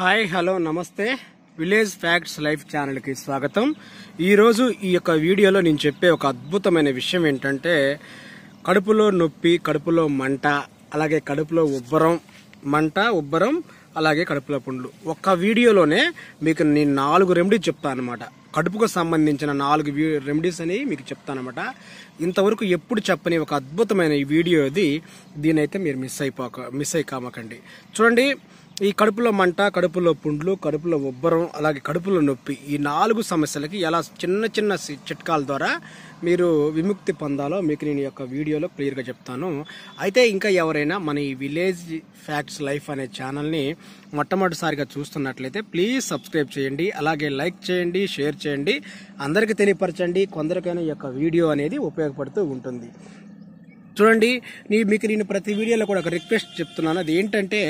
hi hello నమస్తే village facts life ఛానల్కి స్వాగతం ఈరోజు ఈ యొక్క వీడియోలో నేను చెప్పే ఒక అద్భుతమైన విషయం ఏంటంటే కడుపులో నొప్పి కడుపులో మంట అలాగే కడుపులో ఉబ్బరం మంట ఉబ్బరం అలాగే కడుపులో పుండ్లు ఒక్క వీడియోలోనే మీకు నేను నాలుగు రెమెడీస్ చెప్తాను అనమాట కడుపుకు సంబంధించిన నాలుగు రెమెడీస్ అని మీకు చెప్తాను అనమాట ఇంతవరకు ఎప్పుడు చెప్పని ఒక అద్భుతమైన ఈ వీడియో ఇది దీనైతే మీరు మిస్ అయిపోక మిస్ అయి కామకండి చూడండి ఈ కడుపులో మంట కడుపులో పుండ్లు కడుపులో ఉబ్బరం అలాగే కడుపులో నొప్పి ఈ నాలుగు సమస్యలకి ఎలా చిన్న చిన్న చిట్కాల ద్వారా మీరు విముక్తి పొందాలో మీకు నేను యొక్క వీడియోలో క్లియర్గా చెప్తాను అయితే ఇంకా ఎవరైనా మన ఈ విలేజ్ ఫ్యాక్ట్స్ లైఫ్ అనే ఛానల్ని మొట్టమొదటిసారిగా చూస్తున్నట్లయితే ప్లీజ్ సబ్స్క్రైబ్ చేయండి అలాగే లైక్ చేయండి షేర్ చేయండి అందరికీ తెలియపరచండి కొందరికైనా ఈ యొక్క వీడియో అనేది ఉపయోగపడుతూ ఉంటుంది చూడండి నీ మీకు నేను ప్రతి వీడియోలో కూడా ఒక రిక్వెస్ట్ చెప్తున్నాను అది ఏంటంటే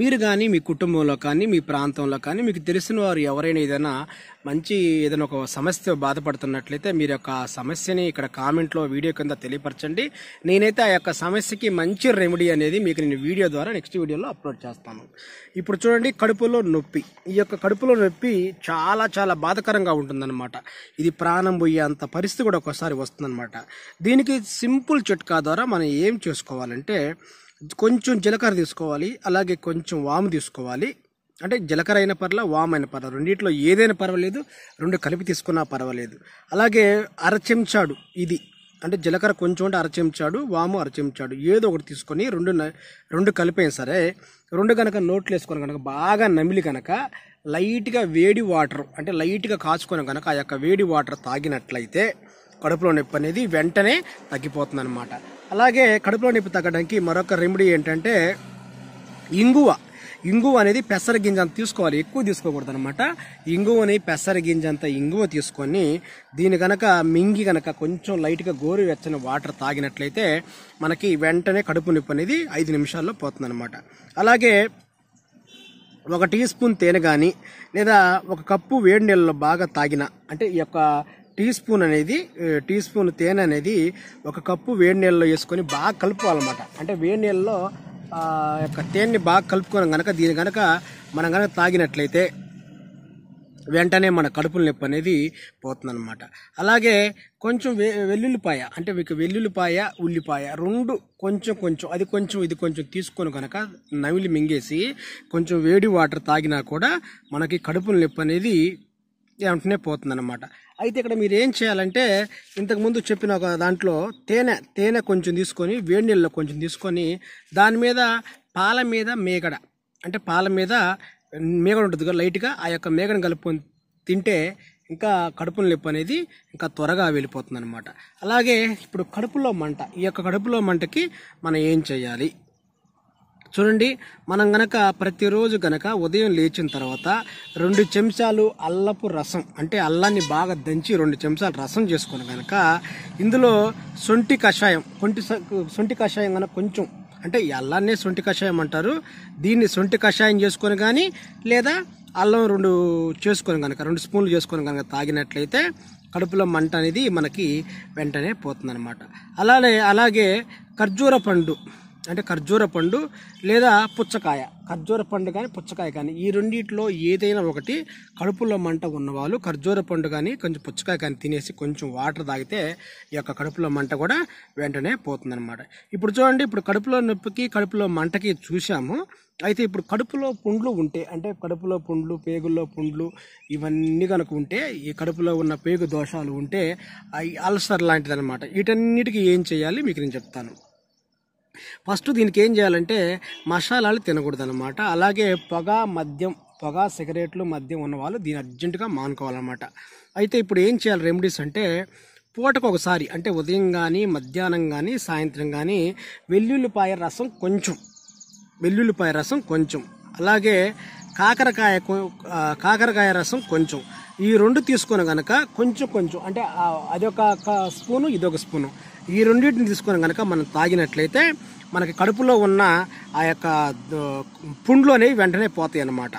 మీరు కానీ మీ కుటుంబంలో కానీ మీ ప్రాంతంలో కానీ మీకు తెలిసిన వారు ఎవరైనా ఏదైనా మంచి ఏదైనా ఒక సమస్య బాధపడుతున్నట్లయితే మీరు యొక్క సమస్యని ఇక్కడ కామెంట్లో వీడియో కింద తెలియపరచండి నేనైతే ఆ యొక్క సమస్యకి మంచి రెమెడీ అనేది మీకు నేను వీడియో ద్వారా నెక్స్ట్ వీడియోలో అప్లోడ్ చేస్తాను ఇప్పుడు చూడండి కడుపులో నొప్పి ఈ యొక్క కడుపులో నొప్పి చాలా చాలా బాధకరంగా ఉంటుందన్నమాట ఇది ప్రాణం పోయేంత పరిస్థితి కూడా ఒకసారి వస్తుందన్నమాట దీనికి సింపుల్ చిట్కా ద్వారా మనం ఏం చేసుకోవాలంటే కొంచెం జీలకర్ర తీసుకోవాలి అలాగే కొంచెం వాము తీసుకోవాలి అంటే జలకర అయిన పర్ల వామ్ అయిన పర్ల రెండిట్లో ఏదైనా పర్వాలేదు రెండు కలిపి తీసుకున్నా పర్వాలేదు అలాగే అరచెంచాడు ఇది అంటే జలకర కొంచెం అంటే అరచెంచాడు వాము అరచెంచాడు ఏదో ఒకటి తీసుకొని రెండు రెండు కలిపేం సరే రెండు కనుక నోట్లు వేసుకొని కనుక బాగా నమిలి కనుక లైట్గా వేడి వాటర్ అంటే లైట్గా కాచుకొని కనుక ఆ యొక్క వేడి వాటర్ తాగినట్లయితే కడుపులో నొప్పి అనేది వెంటనే తగ్గిపోతుంది అలాగే కడుపులో నొప్పి తగ్గడానికి మరొక రెమెడీ ఏంటంటే ఇంగువ ఇంగువ అనేది పెసర గింజ అంత తీసుకోవాలి ఎక్కువ తీసుకోకూడదు అనమాట అని పెసర గింజ అంత ఇంగువ తీసుకొని దీని కనుక మింగి కనుక కొంచెం లైట్గా గోరు వెచ్చని వాటర్ తాగినట్లయితే మనకి వెంటనే కడుపు నొప్పి అనేది ఐదు నిమిషాల్లో పోతుందనమాట అలాగే ఒక టీ స్పూన్ తేనె కానీ లేదా ఒక కప్పు వేడి నీళ్ళలో బాగా తాగిన అంటే ఈ యొక్క టీ స్పూన్ అనేది టీ స్పూన్ తేనె అనేది ఒక కప్పు వేడి నీళ్ళలో వేసుకొని బాగా కలుపుకోవాలన్నమాట అంటే వేడి నీళ్ళలో యొక్క తేనెని బాగా కలుపుకున్నాం కనుక దీని కనుక మనం కనుక తాగినట్లయితే వెంటనే మన కడుపుల నొప్పి అనేది పోతుందన్నమాట అలాగే కొంచెం వెల్లుల్లిపాయ అంటే మీకు వెల్లుల్లిపాయ ఉల్లిపాయ రెండు కొంచెం కొంచెం అది కొంచెం ఇది కొంచెం తీసుకొని కనుక నవిలి మింగేసి కొంచెం వేడి వాటర్ తాగినా కూడా మనకి కడుపుల నొప్పి అనేది వెంటనే పోతుందన్నమాట అయితే ఇక్కడ మీరు ఏం చేయాలంటే ఇంతకుముందు చెప్పిన ఒక దాంట్లో తేనె తేనె కొంచెం తీసుకొని వేడి నీళ్ళలో కొంచెం తీసుకొని దాని మీద పాల మీద మేగడ అంటే పాల మీద మేగడ ఉంటుంది కదా లైట్గా ఆ యొక్క మేగడను కలుపుకొని తింటే ఇంకా కడుపు నొప్పి అనేది ఇంకా త్వరగా వెళ్ళిపోతుంది అలాగే ఇప్పుడు కడుపులో మంట ఈ యొక్క కడుపులో మంటకి మనం ఏం చేయాలి చూడండి మనం గనక ప్రతిరోజు గనక ఉదయం లేచిన తర్వాత రెండు చెంచాలు అల్లపు రసం అంటే అల్లాన్ని బాగా దంచి రెండు చెంచాలు రసం చేసుకుని గనక ఇందులో సొంటి కషాయం కొంటి సొంటి కషాయం కనుక కొంచెం అంటే అల్లాన్నే సొంటి కషాయం అంటారు దీన్ని సొంటి కషాయం చేసుకొని కానీ లేదా అల్లం రెండు చేసుకొని కనుక రెండు స్పూన్లు చేసుకొని కనుక తాగినట్లయితే కడుపులో మంట అనేది మనకి వెంటనే పోతుందన్నమాట అలానే అలాగే ఖర్జూర పండు అంటే ఖర్జూర పండు లేదా పుచ్చకాయ ఖర్జూర పండు కానీ పుచ్చకాయ కానీ ఈ రెండింటిలో ఏదైనా ఒకటి కడుపులో మంట ఉన్నవాళ్ళు ఖర్జూర పండు కానీ కొంచెం పుచ్చకాయ కానీ తినేసి కొంచెం వాటర్ తాగితే ఈ యొక్క కడుపులో మంట కూడా వెంటనే పోతుందన్నమాట ఇప్పుడు చూడండి ఇప్పుడు కడుపులో నొప్పికి కడుపులో మంటకి చూసాము అయితే ఇప్పుడు కడుపులో పుండ్లు ఉంటే అంటే కడుపులో పుండ్లు పేగుల్లో పుండ్లు ఇవన్నీ కనుక ఉంటే ఈ కడుపులో ఉన్న పేగు దోషాలు ఉంటే అల్సర్ అనమాట వీటన్నిటికీ ఏం చేయాలి మీకు నేను చెప్తాను ఫస్ట్ దీనికి ఏం చేయాలంటే మసాలాలు తినకూడదు అనమాట అలాగే పొగ మద్యం పొగ సిగరెట్లు మద్యం ఉన్నవాళ్ళు దీన్ని అర్జెంటుగా మానుకోవాలన్నమాట అయితే ఇప్పుడు ఏం చేయాలి రెమెడీస్ అంటే పూటకు ఒకసారి అంటే ఉదయం కానీ మధ్యాహ్నం కానీ సాయంత్రం కానీ వెల్లుల్లిపాయ రసం కొంచెం వెల్లుల్లిపాయ రసం కొంచెం అలాగే కాకరకాయ కాకరకాయ రసం కొంచెం ఈ రెండు తీసుకుని కనుక కొంచెం కొంచెం అంటే అదొక స్పూను ఇదొక స్పూను ఈ రెండింటిని తీసుకొని కనుక మనం తాగినట్లయితే మనకి కడుపులో ఉన్న ఆ యొక్క పుండ్లు అనేవి వెంటనే పోతాయి అన్నమాట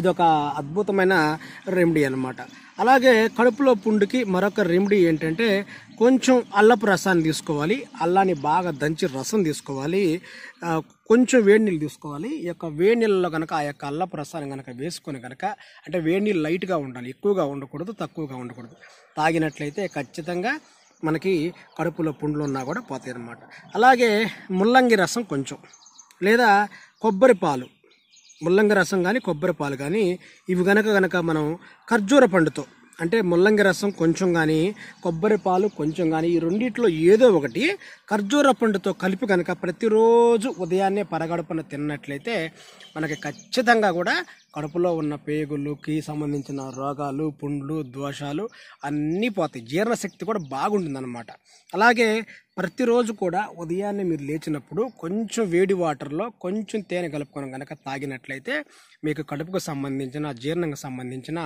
ఇది ఒక అద్భుతమైన రెమెడీ అనమాట అలాగే కడుపులో పుండుకి మరొక రెమెడీ ఏంటంటే కొంచెం అల్లపు రసాన్ని తీసుకోవాలి అల్లాన్ని బాగా దంచి రసం తీసుకోవాలి కొంచెం వేడి నీళ్ళు తీసుకోవాలి ఈ యొక్క వేడి నీళ్ళలో కనుక ఆ యొక్క అల్లపు రసాన్ని కనుక వేసుకొని కనుక అంటే వేడి నీళ్ళు లైట్గా ఉండాలి ఎక్కువగా ఉండకూడదు తక్కువగా ఉండకూడదు తాగినట్లయితే ఖచ్చితంగా మనకి కడుపులో పుండ్లు ఉన్నా కూడా పోతాయి అన్నమాట అలాగే ముల్లంగి రసం కొంచెం లేదా కొబ్బరి పాలు ముల్లంగి రసం కానీ కొబ్బరి పాలు కానీ ఇవి గనక గనక మనం ఖర్జూర పండుతో అంటే ముల్లంగి రసం కొంచెం కానీ కొబ్బరి పాలు కొంచెం కానీ ఈ రెండిట్లో ఏదో ఒకటి ఖర్జూర పండుతో కలిపి కనుక ప్రతిరోజు ఉదయాన్నే పరగడుపున తిన్నట్లయితే మనకి ఖచ్చితంగా కూడా కడుపులో ఉన్న పేగులుకి సంబంధించిన రోగాలు పుండ్లు దోషాలు అన్నీ పోతాయి జీర్ణశక్తి కూడా బాగుంటుంది అలాగే ప్రతిరోజు కూడా ఉదయాన్నే మీరు లేచినప్పుడు కొంచెం వేడి వాటర్లో కొంచెం తేనె కలుపుకొని కనుక తాగినట్లయితే మీకు కడుపుకు సంబంధించిన జీర్ణంగా సంబంధించిన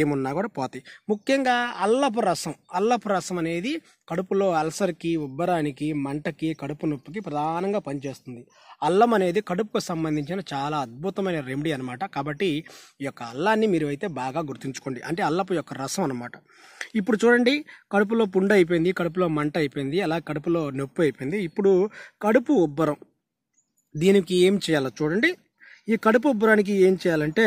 ఏమున్నా కూడా పోతాయి ముఖ్యంగా అల్లపు రసం అల్లపు రసం అనేది కడుపులో అల్సర్కి ఉబ్బరానికి మంటకి కడుపు నొప్పికి ప్రధానంగా పనిచేస్తుంది అల్లం అనేది కడుపుకు సంబంధించిన చాలా అద్భుతమైన రెమెడీ అనమాట కాబట్టి ఈ యొక్క అల్లాన్ని మీరు అయితే బాగా గుర్తుంచుకోండి అంటే అల్లపు యొక్క రసం అనమాట ఇప్పుడు చూడండి కడుపులో పుండు అయిపోయింది కడుపులో మంట అయిపోయింది అలా కడుపులో నొప్పి అయిపోయింది ఇప్పుడు కడుపు ఉబ్బరం దీనికి ఏం చేయాలో చూడండి ఈ కడుపు ఉబ్బరానికి ఏం చేయాలంటే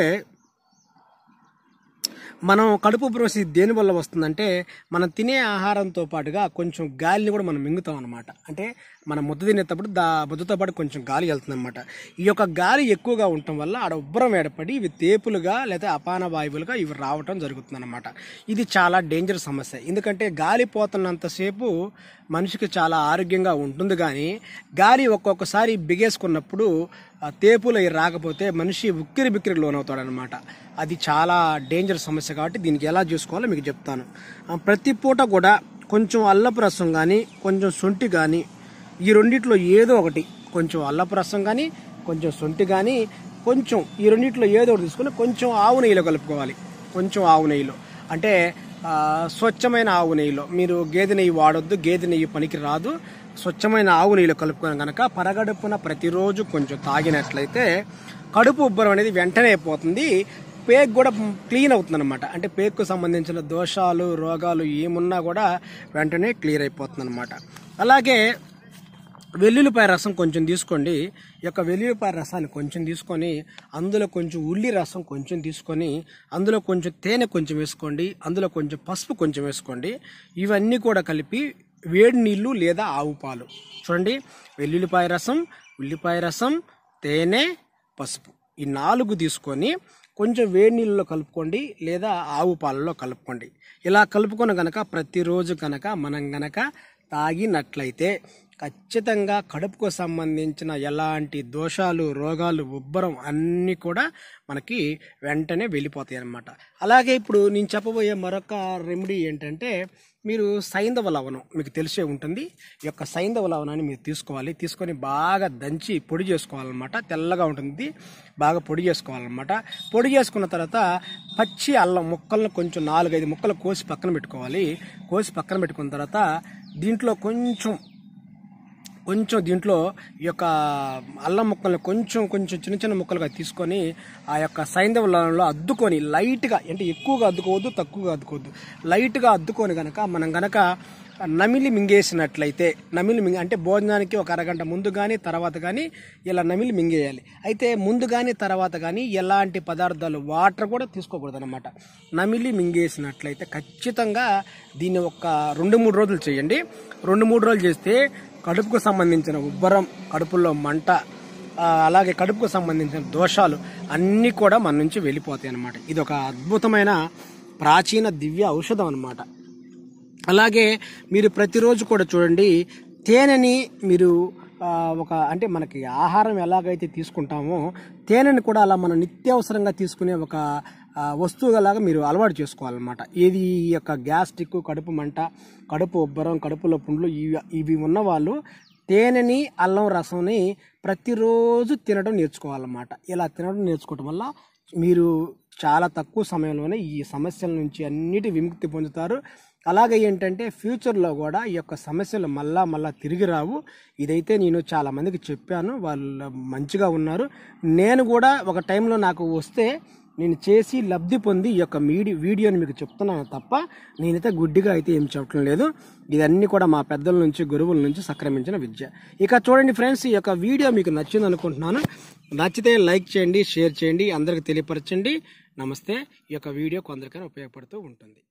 మనం కడుపు బ్రోసి దేనివల్ల వస్తుందంటే మనం తినే ఆహారంతో పాటుగా కొంచెం గాలిని కూడా మనం మింగుతాం అనమాట అంటే మనం ముద్ద తినేటప్పుడు దా ముద్దతో పాటు కొంచెం గాలి వెళ్తుందన్నమాట ఈ యొక్క గాలి ఎక్కువగా ఉండటం వల్ల ఆడ ఉబ్బరం ఏడపడి ఇవి తేపులుగా లేదా అపాన వాయువులుగా ఇవి రావటం జరుగుతుందన్నమాట ఇది చాలా డేంజర్ సమస్య ఎందుకంటే గాలి పోతున్నంతసేపు మనిషికి చాలా ఆరోగ్యంగా ఉంటుంది కానీ గాలి ఒక్కొక్కసారి బిగేసుకున్నప్పుడు తేపులు రాకపోతే మనిషి ఉక్కిరి బిక్కిరి అనమాట అది చాలా డేంజర్ సమస్య కాబట్టి దీనికి ఎలా చూసుకోవాలో మీకు చెప్తాను ప్రతి పూట కూడా కొంచెం అల్లపు రసం కానీ కొంచెం సొంటి కానీ ఈ రెండిట్లో ఏదో ఒకటి కొంచెం అల్లపు రసం కానీ కొంచెం సొంటి కానీ కొంచెం ఈ రెండిట్లో ఏదో ఒకటి తీసుకుని కొంచెం ఆవు నెయ్యిలో కలుపుకోవాలి కొంచెం ఆవు నెయ్యిలో అంటే స్వచ్ఛమైన ఆవు నెయ్యిలో మీరు గేదె నెయ్యి వాడొద్దు గేదె నెయ్యి పనికి రాదు స్వచ్ఛమైన ఆవు నీళ్ళు కలుపుకొని కనుక పరగడుపున ప్రతిరోజు కొంచెం తాగినట్లయితే కడుపు ఉబ్బరం అనేది వెంటనే అయిపోతుంది పేక్ కూడా క్లీన్ అవుతుంది అనమాట అంటే పేక్కు సంబంధించిన దోషాలు రోగాలు ఏమున్నా కూడా వెంటనే క్లియర్ అయిపోతుంది అనమాట అలాగే వెల్లుల్లిపాయ రసం కొంచెం తీసుకోండి ఈ యొక్క వెల్లుల్లిపాయ రసాన్ని కొంచెం తీసుకొని అందులో కొంచెం ఉల్లి రసం కొంచెం తీసుకొని అందులో కొంచెం తేనె కొంచెం వేసుకోండి అందులో కొంచెం పసుపు కొంచెం వేసుకోండి ఇవన్నీ కూడా కలిపి వేడి నీళ్ళు లేదా ఆవు పాలు చూడండి వెల్లుల్లిపాయ రసం ఉల్లిపాయ రసం తేనె పసుపు ఈ నాలుగు తీసుకొని కొంచెం వేడి నీళ్ళలో కలుపుకోండి లేదా ఆవు పాలలో కలుపుకోండి ఇలా కలుపుకొని కనుక ప్రతిరోజు కనుక మనం గనక తాగినట్లయితే ఖచ్చితంగా కడుపుకు సంబంధించిన ఎలాంటి దోషాలు రోగాలు ఉబ్బరం అన్నీ కూడా మనకి వెంటనే వెళ్ళిపోతాయి అన్నమాట అలాగే ఇప్పుడు నేను చెప్పబోయే మరొక రెమెడీ ఏంటంటే మీరు సైంధవ లవణం మీకు తెలిసే ఉంటుంది ఈ యొక్క సైంధవ లవణాన్ని మీరు తీసుకోవాలి తీసుకొని బాగా దంచి పొడి చేసుకోవాలన్నమాట తెల్లగా ఉంటుంది బాగా పొడి చేసుకోవాలన్నమాట పొడి చేసుకున్న తర్వాత పచ్చి అల్లం ముక్కలను కొంచెం నాలుగైదు ముక్కలు కోసి పక్కన పెట్టుకోవాలి కోసి పక్కన పెట్టుకున్న తర్వాత దీంట్లో కొంచెం కొంచెం దీంట్లో ఈ యొక్క అల్లం ముక్కల్ని కొంచెం కొంచెం చిన్న చిన్న ముక్కలుగా తీసుకొని ఆ యొక్క సైంధవ లవణంలో అద్దుకొని లైట్గా అంటే ఎక్కువగా అద్దుకోవద్దు తక్కువగా అద్దుకోవద్దు లైట్గా అద్దుకొని కనుక మనం కనుక నమిలి మింగేసినట్లయితే నమిలి మింగ అంటే భోజనానికి ఒక అరగంట ముందు కానీ తర్వాత కానీ ఇలా నమిలి మింగేయాలి అయితే ముందు కానీ తర్వాత కానీ ఎలాంటి పదార్థాలు వాటర్ కూడా తీసుకోకూడదు అనమాట నమిలి మింగేసినట్లయితే ఖచ్చితంగా దీన్ని ఒక రెండు మూడు రోజులు చేయండి రెండు మూడు రోజులు చేస్తే కడుపుకు సంబంధించిన ఉబ్బరం కడుపులో మంట అలాగే కడుపుకు సంబంధించిన దోషాలు అన్నీ కూడా మన నుంచి వెళ్ళిపోతాయి అన్నమాట ఇది ఒక అద్భుతమైన ప్రాచీన దివ్య ఔషధం అనమాట అలాగే మీరు ప్రతిరోజు కూడా చూడండి తేనెని మీరు ఒక అంటే మనకి ఆహారం ఎలాగైతే తీసుకుంటామో తేనెని కూడా అలా మనం నిత్యావసరంగా తీసుకునే ఒక వస్తువులాగా మీరు అలవాటు చేసుకోవాలన్నమాట ఏది ఈ యొక్క గ్యాస్ట్రిక్ కడుపు మంట కడుపు ఉబ్బరం కడుపులో పుండ్లు ఇవి ఇవి ఉన్నవాళ్ళు తేనెని అల్లం రసంని ప్రతిరోజు తినడం నేర్చుకోవాలన్నమాట ఇలా తినడం నేర్చుకోవటం వల్ల మీరు చాలా తక్కువ సమయంలోనే ఈ సమస్యల నుంచి అన్నిటి విముక్తి పొందుతారు అలాగే ఏంటంటే ఫ్యూచర్లో కూడా ఈ యొక్క సమస్యలు మళ్ళా మళ్ళా తిరిగి రావు ఇదైతే నేను చాలామందికి చెప్పాను వాళ్ళు మంచిగా ఉన్నారు నేను కూడా ఒక టైంలో నాకు వస్తే నేను చేసి లబ్ధి పొంది ఈ యొక్క మీడి వీడియోని మీకు చెప్తున్నాను తప్ప నేనైతే గుడ్డిగా అయితే ఏం చెప్పడం లేదు ఇదన్నీ కూడా మా పెద్దల నుంచి గురువుల నుంచి సక్రమించిన విద్య ఇక చూడండి ఫ్రెండ్స్ ఈ యొక్క వీడియో మీకు నచ్చింది అనుకుంటున్నాను నచ్చితే లైక్ చేయండి షేర్ చేయండి అందరికి తెలియపరచండి నమస్తే ఈ యొక్క వీడియో కొందరికైనా ఉపయోగపడుతూ ఉంటుంది